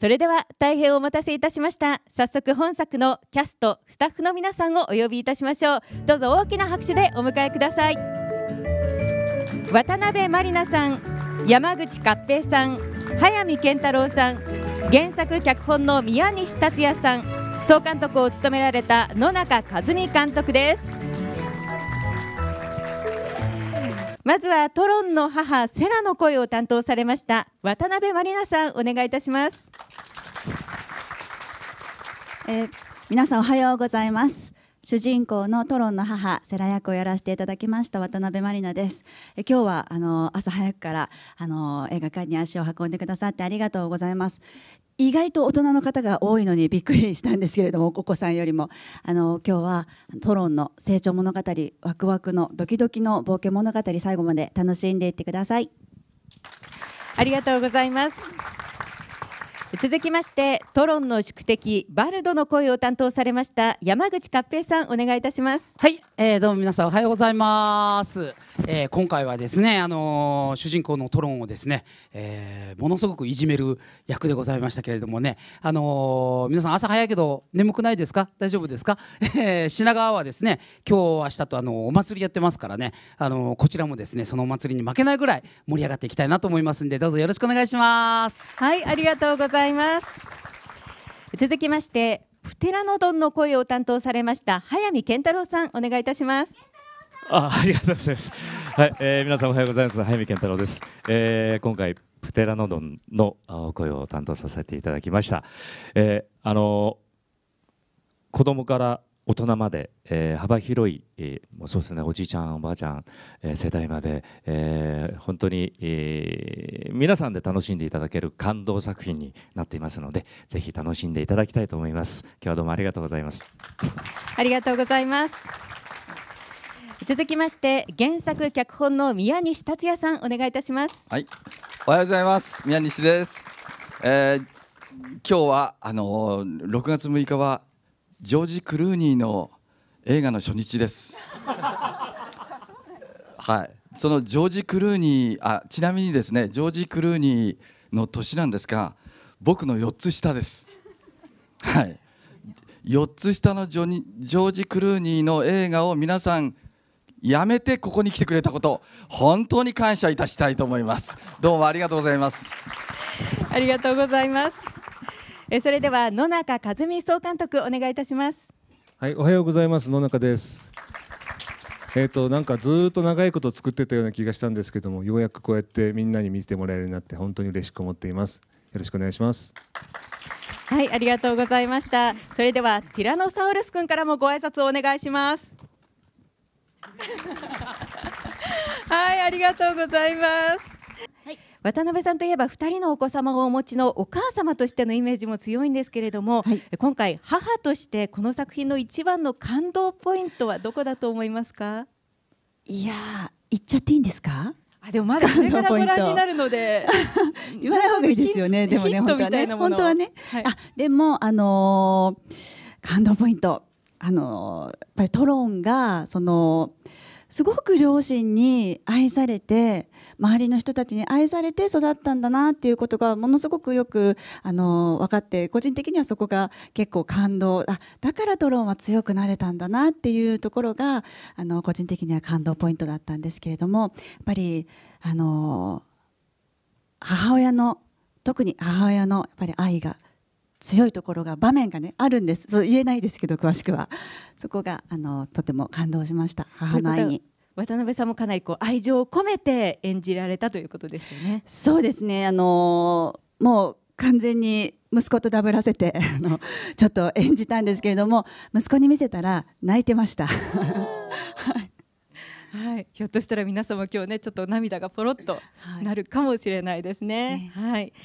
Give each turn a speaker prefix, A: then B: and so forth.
A: それでは大変お待たせいたしました早速本作のキャストスタッフの皆さんをお呼びいたしましょうどうぞ大きな拍手でお迎えください渡辺満里奈さん山口勝平さん早見健太郎さん原作脚本の宮西達也さん総監督を務められた野中和美監督ですまずはトロンの母セラの声を担当されました渡辺真里奈さんお願いいたします、
B: えー、皆さんおはようございます主人公のトロンの母セラ役をやらせていただきました渡辺満里奈ですえ今日はあの朝早くからあの映画館に足を運んでくださってありがとうございます意外と大人の方が多いのにびっくりしたんですけれどもお子さんよりもあの今日はトロンの成長物語ワクワクのドキドキの冒険物語最後まで楽しんでいってください
A: ありがとうございます続きましてトロンの宿敵バルドの声を担当されました山口勝平さんお願いいたしますはい、えー、どうも皆さんおはようございます、
B: えー、今回はですねあのー、主人公のトロンをですね、えー、ものすごくいじめる役でございましたけれどもねあのー、皆さん朝早いけど眠くないですか大丈夫ですか、えー、品川はですね今日明日とあのお祭りやってますからねあのこちらもですねそのお祭りに負けないぐらい盛り上がっていきたいなと思いますんでどうぞよろしくお願いします
A: はいありがとうございますございます。続きまして、プテラノドンの声を担当されました早見健太郎さん、お願いいたします。
B: あ、ありがとうございます。はい、えー、皆さんおはようございます。早見健太郎です。えー、今回プテラノドンの声を担当させていただきました。えー、あのー、子供から大人まで、えー、幅広い、えー、そうですねおじいちゃんおばあちゃん、えー、世代まで、えー、本当に、えー、皆さんで楽しんでいただける感動作品になっていますのでぜひ楽しんでいただきたいと思います今日はどうもありがとうございます
A: ありがとうございます続きまして原作脚本の宮西達也さんお願いいたします
B: はいおはようございます宮西です、えー、今日はあのー、6月6日はジョージ・クルーニーの映画の初日です。はい、そのジョージ・クルーニーあちなみにですねジョージ・クルーニーの年なんですが僕の4つ下です。はい、4つ下のジョニジョージ・クルーニーの映画を皆さんやめてここに来てくれたこと本当に感謝いたしたいと思います。どうもありがとうございます。ありがとうございます。
A: えそれでは野中和美総監督お願いいたします
B: はいおはようございます野
A: 中ですえーと、となんかずっと長いこと作ってたような気がしたんですけどもようやくこうやってみんなに見てもらえるようになって本当に嬉しく思っていますよろしくお願いしますはいありがとうございましたそれではティラノサウルス君からもご挨拶をお願いします はいありがとうございます渡辺さんといえば2人のお子様をお持ちのお母様としてのイメージも強いんですけれども、はい、今回母としてこの作品の一番の感動ポイントはどこだと思いますかいや
B: 言っちゃっていいんですか
A: あでもまだこれからご覧になるので 言わない方がいいですよねでもね本当はね本当はね、
B: はい、あでもあのー、感動ポイントあのー、やっぱりトロンがその。すごく両親に愛されて周りの人たちに愛されて育ったんだなっていうことがものすごくよくあの分かって個人的にはそこが結構感動あだからドローンは強くなれたんだなっていうところがあの個人的には感動ポイントだったんですけれどもやっぱりあの母親の特に母親のやっぱり愛が強いところが場面がねあるんですそう言えないですけど詳しくはそこがあのとても感動しました母の愛に。渡辺さんもかなりこう愛情を込めて演じられたということですよね。そうですね。あのもう完全に息子とダブらせて あのちょっと演じたんですけれども、息子に見せたら泣いてました。
A: はい、ひょっとしたら皆様今日ねちょっと涙がポロっとなるかもしれないですね。はい、ねはい、